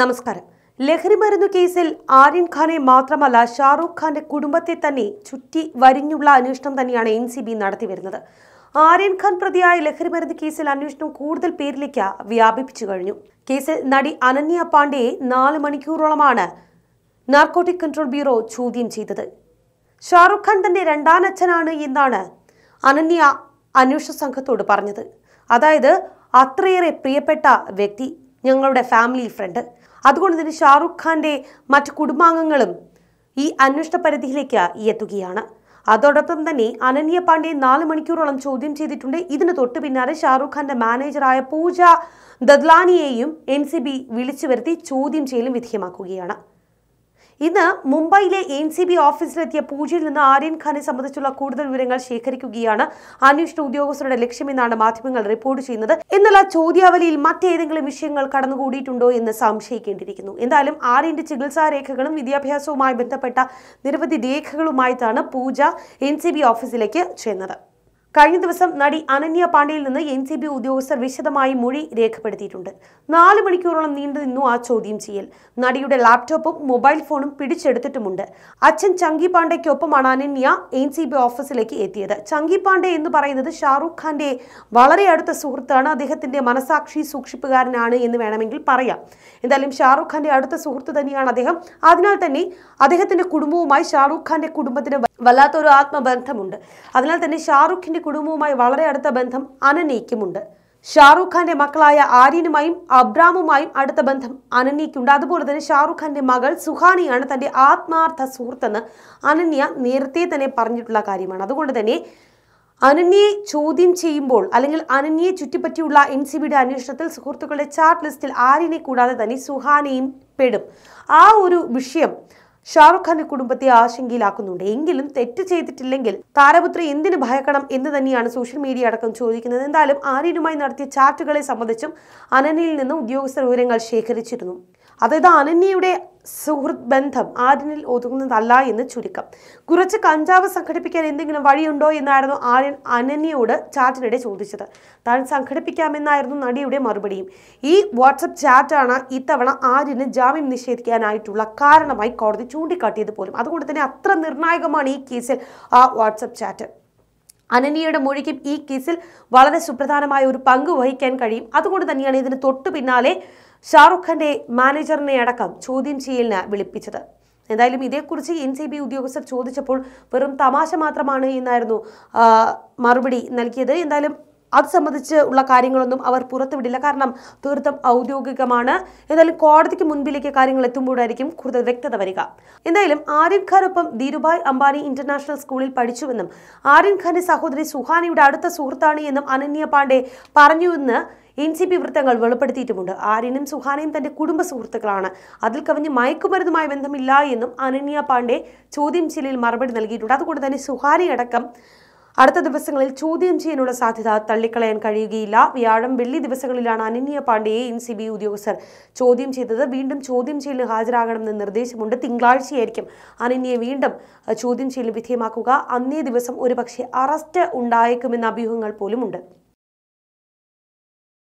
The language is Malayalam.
നമസ്കാരം ലഹരി മരുന്നു കേസിൽ ആര്യൻ ഖാനെ മാത്രമല്ല ഷാറൂഖ് ഖാന്റെ കുടുംബത്തെ തന്നെ ചുറ്റി വരിഞ്ഞുള്ള അന്വേഷണം തന്നെയാണ് എൻ സി ബി നടത്തിവരുന്നത് ആര്യൻ ഖാൻ പ്രതിയായ ലഹരി മരുന്ന് കേസിൽ അന്വേഷണം കൂടുതൽ പേരിലേക്ക് വ്യാപിപ്പിച്ചു കഴിഞ്ഞു കേസിൽ നടി അനന്യ പാണ്ഡെയെ നാല് മണിക്കൂറോളമാണ് നാർക്കോട്ടിക് കൺട്രോൾ ബ്യൂറോ ചോദ്യം ചെയ്തത് ഷാറൂഖ് ഖാൻ തന്റെ രണ്ടാനച്ഛനാണ് എന്നാണ് അനന്യ അന്വേഷണ സംഘത്തോട് പറഞ്ഞത് അതായത് അത്രയേറെ പ്രിയപ്പെട്ട വ്യക്തി ഞങ്ങളുടെ ഫാമിലി ഫ്രണ്ട് അതുകൊണ്ട് തന്നെ ഷാറുഖ് ഖാൻ്റെ മറ്റ് കുടുംബാംഗങ്ങളും ഈ അന്വേഷണ പരിധിയിലേക്ക് എത്തുകയാണ് അതോടൊപ്പം തന്നെ അനന്യ പാണ്ഡെ നാല് മണിക്കൂറോളം ചോദ്യം ചെയ്തിട്ടുണ്ട് ഇതിന് തൊട്ട് പിന്നാലെ ഷാറുഖ് ഖാന്റെ മാനേജറായ പൂജ ദദ്ലാനിയെയും എൻ സി ബി വിളിച്ചു വരുത്തി ചോദ്യം ചെയ്യലും വിധേയമാക്കുകയാണ് ഇന്ന് മുംബൈയിലെ എൻ സി ബി ഓഫീസിലെത്തിയ പൂജയിൽ നിന്ന് ആര്യൻ ഖാനെ സംബന്ധിച്ചുള്ള കൂടുതൽ വിവരങ്ങൾ ശേഖരിക്കുകയാണ് അന്വേഷണ ഉദ്യോഗസ്ഥരുടെ ലക്ഷ്യമെന്നാണ് മാധ്യമങ്ങൾ റിപ്പോർട്ട് ചെയ്യുന്നത് എന്നാൽ ആ ചോദ്യാവലിയിൽ മറ്റേതെങ്കിലും വിഷയങ്ങൾ കടന്നുകൂടിയിട്ടുണ്ടോ എന്ന് സംശയിക്കേണ്ടിയിരിക്കുന്നു എന്തായാലും ആര്യന്റെ ചികിത്സാ രേഖകളും വിദ്യാഭ്യാസവുമായി ബന്ധപ്പെട്ട നിരവധി രേഖകളുമായിട്ടാണ് പൂജ എൻ സി ബി ഓഫീസിലേക്ക് ചെന്നത് കഴിഞ്ഞ ദിവസം നടി അനന്യ പാണ്ഡ്യയിൽ നിന്ന് എൻ സി ബി ഉദ്യോഗസ്ഥർ വിശദമായി മൊഴി രേഖപ്പെടുത്തിയിട്ടുണ്ട് നാല് മണിക്കൂറോളം നീണ്ടു നിന്നു ആ ചോദ്യം ചെയ്യൽ നടിയുടെ ലാപ്ടോപ്പും മൊബൈൽ ഫോണും പിടിച്ചെടുത്തിട്ടുമുണ്ട് അച്ഛൻ ചങ്കി പാണ്ഡെക്കൊപ്പമാണ് അനന്യ എൻ സി ബി ഓഫീസിലേക്ക് എത്തിയത് ചങ്കി പാണ്ഡെ എന്ന് പറയുന്നത് ഷാറൂഖ് ഖാന്റെ വളരെ അടുത്ത സുഹൃത്താണ് അദ്ദേഹത്തിന്റെ മനസാക്ഷി സൂക്ഷിപ്പുകാരനാണ് എന്ന് വേണമെങ്കിൽ പറയാം എന്തായാലും ഷാറൂഖ് ഖാന്റെ അടുത്ത സുഹൃത്ത് തന്നെയാണ് അദ്ദേഹം അതിനാൽ തന്നെ അദ്ദേഹത്തിന്റെ കുടുംബവുമായി ഷാറൂഖ് ഖാന്റെ കുടുംബത്തിന് വല്ലാത്തൊരു ആത്മബന്ധമുണ്ട് അതിനാൽ തന്നെ ഷാറൂഖിന്റെ കുടുംബവുമായി വളരെ അടുത്ത ബന്ധം അനനയ്ക്കുമുണ്ട് ഷാറൂഖ് ഖാന്റെ മക്കളായ ആര്യനുമായും അബ്രാമുമായും അടുത്ത ബന്ധം അനന്യയ്ക്കുണ്ട് അതുപോലെ തന്നെ ഷാറൂഖ് ഖാന്റെ മകൾ സുഹാനിയാണ് തന്റെ ആത്മാർത്ഥ സുഹൃത്തെന്ന് അനന്യ നേരത്തെ തന്നെ പറഞ്ഞിട്ടുള്ള കാര്യമാണ് അതുകൊണ്ട് തന്നെ അനന്യയെ ചോദ്യം ചെയ്യുമ്പോൾ അല്ലെങ്കിൽ അനന്യയെ ചുറ്റിപ്പറ്റിയുള്ള എൻ സി ബിയുടെ അന്വേഷണത്തിൽ സുഹൃത്തുക്കളുടെ ചാർട്ട് ലിസ്റ്റിൽ ആര്യനെ കൂടാതെ തന്നെ സുഹാനയും പെടും ആ ഒരു വിഷയം ഷാറുഖ് ഖാന്റെ കുടുംബത്തെ ആശങ്കയിലാക്കുന്നുണ്ട് എങ്കിലും തെറ്റ് ചെയ്തിട്ടില്ലെങ്കിൽ താരപുത്രി എന്തിന് ഭയക്കണം എന്ന് തന്നെയാണ് സോഷ്യൽ മീഡിയ അടക്കം ചോദിക്കുന്നത് എന്തായാലും ആര്യനുമായി നടത്തിയ ചാറ്റുകളെ സംബന്ധിച്ചും അനന്യയിൽ നിന്ന് ഉദ്യോഗസ്ഥ വിവരങ്ങൾ ശേഖരിച്ചിരുന്നു അതായത് അനന്യയുടെ സുഹൃത് ബന്ധം ആര്യനിൽ ഒതുങ്ങുന്നതല്ല എന്ന് ചുരുക്കം കുറച്ച് കഞ്ചാവ് സംഘടിപ്പിക്കാൻ എന്തെങ്കിലും വഴിയുണ്ടോ എന്നായിരുന്നു ആര്യൻ അനന്യയോട് ചാറ്റിനിടെ ചോദിച്ചത് താൻ സംഘടിപ്പിക്കാമെന്നായിരുന്നു നടിയുടെ മറുപടിയും ഈ വാട്സപ്പ് ചാറ്റാണ് ഇത്തവണ ആര്യന് ജാമ്യം നിഷേധിക്കാനായിട്ടുള്ള കാരണമായി കോടതി ചൂണ്ടിക്കാട്ടിയത് പോലും അതുകൊണ്ട് തന്നെ അത്ര നിർണായകമാണ് ഈ കേസിൽ ആ വാട്സപ്പ് ചാറ്റ് അനന്യയുടെ മൊഴിക്കും ഈ കേസിൽ വളരെ സുപ്രധാനമായ ഒരു പങ്ക് വഹിക്കാൻ കഴിയും അതുകൊണ്ട് തന്നെയാണ് ഇതിന് തൊട്ടു പിന്നാലെ ഷാറുഖ് ഖാന്റെ മാനേജറിനെ അടക്കം ചോദ്യം ചെയ്യലിന് വിളിപ്പിച്ചത് എന്തായാലും ഇതേക്കുറിച്ച് എൻ സി ബി ഉദ്യോഗസ്ഥർ ചോദിച്ചപ്പോൾ വെറും തമാശ മാത്രമാണ് എന്നായിരുന്നു മറുപടി നൽകിയത് എന്തായാലും അത് സംബന്ധിച്ച് ഉള്ള കാര്യങ്ങളൊന്നും അവർ പുറത്തുവിടില്ല കാരണം തീർത്ഥം ഔദ്യോഗികമാണ് എന്നാലും കോടതിക്ക് മുൻപിലേക്ക് കാര്യങ്ങൾ എത്തുമ്പോഴായിരിക്കും കൂടുതൽ വ്യക്തത വരിക എന്തായാലും ആര്യൻ ഖാനൊപ്പം ധീരുഭായ് അംബാനി ഇന്റർനാഷണൽ സ്കൂളിൽ പഠിച്ചുവെന്നും ആര്യൻ ഖാന്റെ സഹോദരി സുഹാനിയുടെ അടുത്ത സുഹൃത്താണ് എന്നും അനന്യ പാണ്ഡെ പറഞ്ഞുവെന്ന് എൻ സി പി വൃത്തങ്ങൾ വെളിപ്പെടുത്തിയിട്ടുമുണ്ട് ആര്യനും സുഹാനയും തന്റെ കുടുംബ സുഹൃത്തുക്കളാണ് അതിൽ കവിഞ്ഞ് മയക്കുമരുന്നുമായി ബന്ധമില്ല എന്നും അനന്യ പാണ്ഡെ ചോദ്യം ചെയ്യലിൽ മറുപടി നൽകിയിട്ടുണ്ട് അതുകൊണ്ട് തന്നെ സുഹാനയടക്കം അടുത്ത ദിവസങ്ങളിൽ ചോദ്യം ചെയ്യാനുള്ള സാധ്യത തള്ളിക്കളയാൻ കഴിയുകയില്ല വ്യാഴം വെള്ളി ദിവസങ്ങളിലാണ് അനന്യ പാണ്ഡ്യയെ എൻ സി ബി ഉദ്യോഗസ്ഥർ ചോദ്യം ചെയ്തത് വീണ്ടും ചോദ്യം ചെയ്യലിന് ഹാജരാകണമെന്ന് നിർദ്ദേശമുണ്ട് തിങ്കളാഴ്ചയായിരിക്കും അനന്യെ വീണ്ടും ചോദ്യം ചെയ്യലിന് വിധേയമാക്കുക അന്നേ ദിവസം ഒരുപക്ഷെ അറസ്റ്റ് ഉണ്ടായേക്കുമെന്ന അഭ്യൂഹങ്ങൾ പോലുമുണ്ട്